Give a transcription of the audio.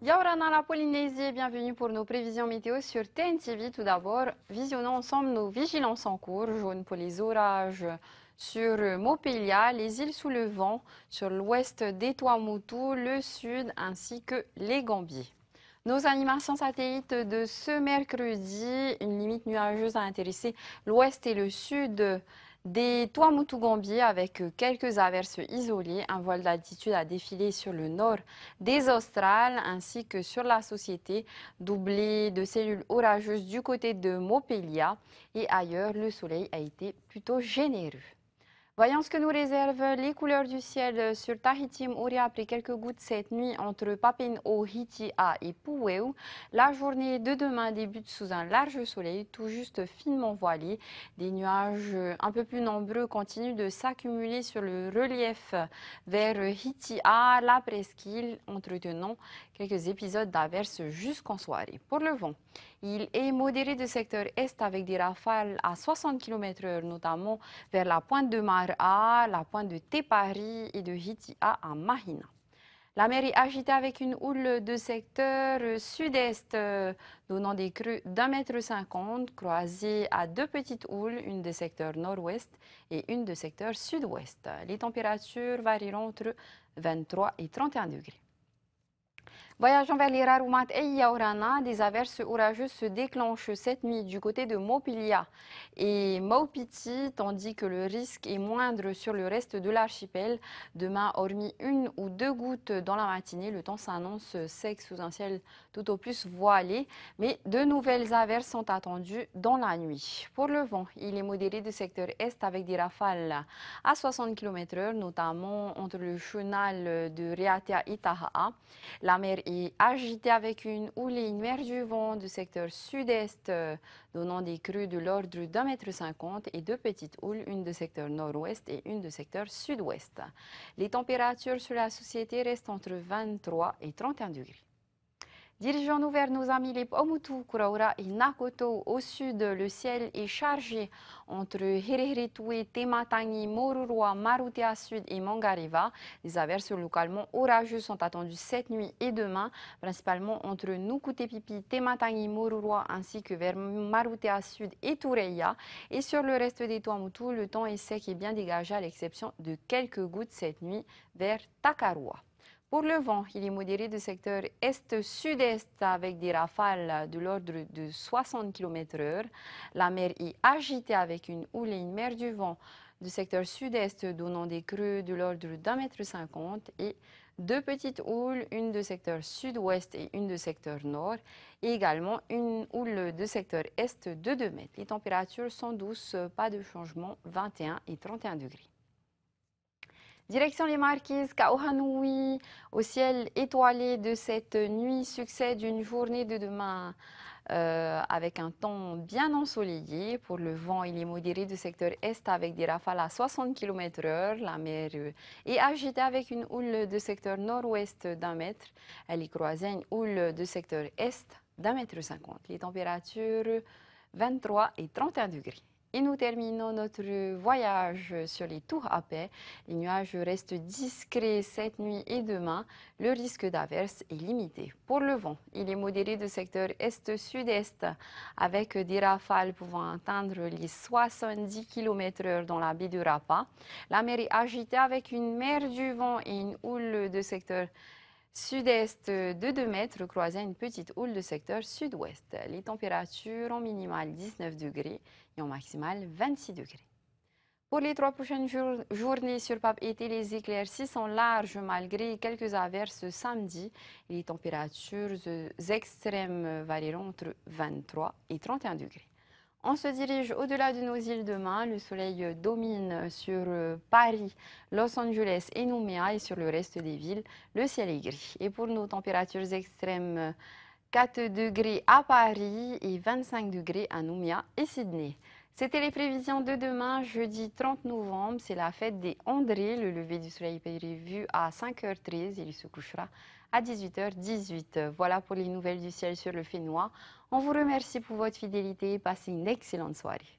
Yaurana la Polynésie, bienvenue pour nos prévisions météo sur TNTV. Tout d'abord, visionnons ensemble nos vigilances en cours, jaune pour les orages sur Mopelia, les îles sous le vent, sur l'ouest des le sud ainsi que les Gambiers. Nos animations satellites de ce mercredi, une limite nuageuse a intéressé l'ouest et le sud des toits moutougambiers avec euh, quelques averses isolées, un voile d'altitude a défilé sur le nord des Australes ainsi que sur la société, doublé de cellules orageuses du côté de Mopelia et ailleurs, le soleil a été plutôt généreux. Voyons ce que nous réservent les couleurs du ciel sur Tahiti. Mouria après quelques gouttes cette nuit entre Hiti A et Puweu. La journée de demain débute sous un large soleil, tout juste finement voilé. Des nuages un peu plus nombreux continuent de s'accumuler sur le relief vers A, la presqu'île, entretenant quelques épisodes d'averses jusqu'en soirée. Pour le vent, il est modéré de secteur est avec des rafales à 60 km/h, notamment vers la pointe de Mara, la pointe de Tepari et de Hitia à Mahina. La mer est agitée avec une houle de secteur sud-est, euh, donnant des creux d'un mètre cinquante, croisés à deux petites houles, une de secteur nord-ouest et une de secteur sud-ouest. Les températures varieront entre 23 et 31 degrés. Voyageant vers les Rarumat et Yaorana, des averses orageuses se déclenchent cette nuit du côté de Mopilia et Maupiti, tandis que le risque est moindre sur le reste de l'archipel. Demain, hormis une ou deux gouttes dans la matinée, le temps s'annonce sec sous un ciel tout au plus voilé, mais de nouvelles averses sont attendues dans la nuit. Pour le vent, il est modéré du secteur est avec des rafales à 60 km/h, notamment entre le chenal de Riatea et La mer et agité avec une houle et mer du vent du secteur sud-est, euh, donnant des crues de l'ordre d'un mètre cinquante et deux petites houles, une de secteur nord-ouest et une de secteur sud-ouest. Les températures sur la société restent entre 23 et 31 degrés. Dirigeons-nous vers nos amis les omoutou Kuraura et Nakoto. Au sud, le ciel est chargé entre Hereheretue, Tematangi, Moruroa, Marutea Sud et Mangareva. Des averses localement orageuses sont attendues cette nuit et demain, principalement entre Nukutepipi, Tematangi, Moruroa, ainsi que vers Marutea Sud et Tureia. Et sur le reste des Tuamotu, le temps est sec et bien dégagé à l'exception de quelques gouttes cette nuit vers Takarua. Pour le vent, il est modéré du secteur est-sud-est avec des rafales de l'ordre de 60 km/h. La mer est agitée avec une houle et une mer du vent du secteur sud-est donnant des creux de l'ordre d'un mètre cinquante et deux petites houles, une de secteur sud-ouest et une de secteur nord, et également une houle de secteur est de 2 mètres. Les températures sont douces, pas de changement, 21 et 31 degrés. Direction les Marquises, Kaohanoui, au ciel étoilé de cette nuit, succès d'une journée de demain. Euh, avec un temps bien ensoleillé. Pour le vent, il est modéré du secteur est avec des rafales à 60 km/h. La mer est agitée avec une houle de secteur nord-ouest d'un mètre. Elle y croisée une houle de secteur est d'un mètre cinquante. Les températures 23 et 31 degrés. Et nous terminons notre voyage sur les tours à paix. Les nuages restent discrets cette nuit et demain. Le risque d'averse est limité. Pour le vent, il est modéré de secteur est-sud-est, avec des rafales pouvant atteindre les 70 km/h dans la baie de Rapa. La mer est agitée avec une mer du vent et une houle de secteur Sud-est euh, de 2 mètres, Croisait une petite houle de secteur sud-ouest. Les températures en minimale 19 degrés et en maximale 26 degrés. Pour les trois prochaines journées sur Pape été, les éclaircies sont larges malgré quelques averses samedi. Les températures euh, extrêmes varieront entre 23 et 31 degrés. On se dirige au-delà de nos îles demain. Le soleil domine sur euh, Paris, Los Angeles et Nouméa et sur le reste des villes. Le ciel est gris. Et pour nos températures extrêmes, 4 degrés à Paris et 25 degrés à Nouméa et Sydney. C'était les prévisions de demain, jeudi 30 novembre. C'est la fête des André. Le lever du soleil est prévu à 5h13. Il se couchera à 18h18. Voilà pour les nouvelles du ciel sur le Fénois. On vous remercie pour votre fidélité. Passez une excellente soirée.